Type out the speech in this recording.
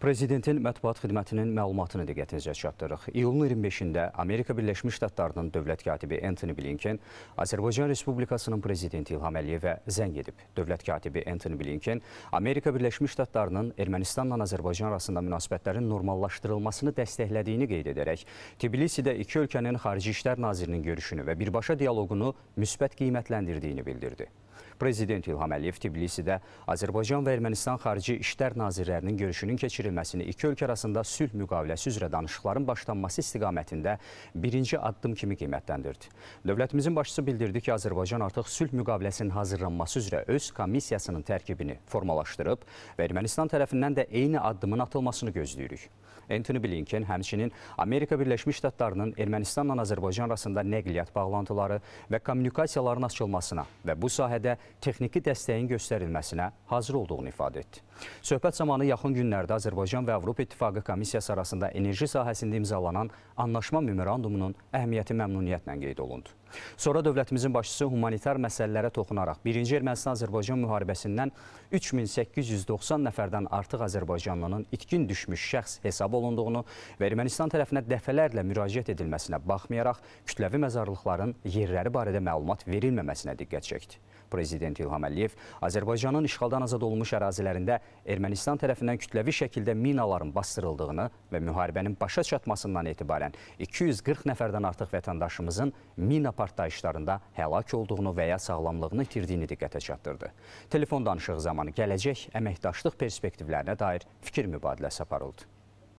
Prezidentin mətbuat xidmətinin məlumatını diqqətinizə çatdırıq. İyulun 25-də Amerika Birləşmiş Ştatlarının dövlət katibi Anthony Blinken Azərbaycan Respublikasının prezidenti İlham Əliyevə zəng edib. Dövlət katibi Anthony Blinken Amerika Birləşmiş Ştatlarının Ermənistanla Azərbaycan arasında münasibətlərin normallaşdırılmasını dəstəklədiyini qeyd edərək, Tbilisidə iki ölkənin Xarici İşlər Nazirinin görüşünü və birbaşa dialoqunu müsbət qiymətləndirdiyini bildirdi. Prezident İlham Əliyev Tbilisidə Azərbaycan və Ermənistan Xarici İşlər Nazirlərinin görüşünün keçirilməsini iki ölkə arasında sülh müqaviləsi üzrə danışıqların başlanması istiqamətində birinci addım kimi qiymətləndirdi. Dövlətimizin başçısı bildirdi ki, Azərbaycan artıq sülh müqaviləsinin hazırlanması üzrə öz komissiyasının tərkibini formalaşdırıb və Ermənistan tərəfindən də eyni addımın atılmasını gözləyirik. Anthony Blinken həmçinin Amerika Birləşmiş Ştatlarının Ermənistanla Azərbaycan arasında nəqliyyat bağlantıları və kommunikasiyaların açılmasına və bu sahədə də texniki dəstəyin göstərilməsinə hazır olduğunu ifadə etdi. Söhbət zamanı yaxın günlərdə Azərbaycan və Avropa İttifaqı Komissiyası arasında enerji sahəsində imzalanan anlaşma memorandumunun əhəmiyyəti məmnuniyyətlə qeyd olundu. Sonra dövlətimizin başçısı humanitar məsələlərə toxunaraq 1-ci Ermənistan-Azərbaycan müharibəsindən 3890 nəfərdən artıq Azərbaycanlının itkin düşmüş şəxs hesab olunduğunu və Ermənistan tərəfinə dəfələrlə müraciət edilməsinə baxmayaraq kütləvi məzarlıqların yerləri barədə məlumat verilməməsinə diqqət çəkdi. Prezident İlham Əliyev Azərbaycanın işğaldan azad olunmuş ərazilərində Ermənistan tərəfindən kütləvi şəkildə minaların bastırıldığını və müharibənin başa çatmasından etibarən 240 nəfərdən artıq vətəndaşımızın mina partlayışlarında həlak olduğunu və ya sağlamlığını itirdiyini diqqətə çatdırdı. Telefon danışığı zamanı gələcək əməkdaşlıq perspektivlərinə dair fikir mübadiləsi aparıldı.